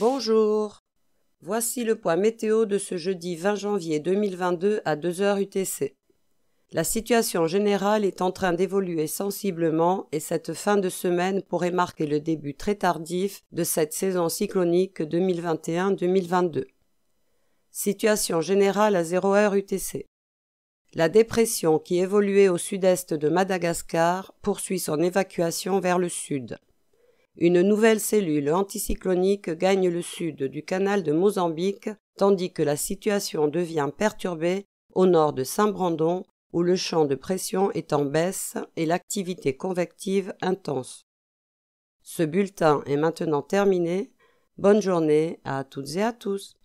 Bonjour. Voici le point météo de ce jeudi 20 janvier 2022 à 2h UTC. La situation générale est en train d'évoluer sensiblement et cette fin de semaine pourrait marquer le début très tardif de cette saison cyclonique 2021-2022. Situation générale à 0h UTC. La dépression qui évoluait au sud-est de Madagascar poursuit son évacuation vers le sud. Une nouvelle cellule anticyclonique gagne le sud du canal de Mozambique, tandis que la situation devient perturbée au nord de Saint-Brandon, où le champ de pression est en baisse et l'activité convective intense. Ce bulletin est maintenant terminé. Bonne journée à toutes et à tous.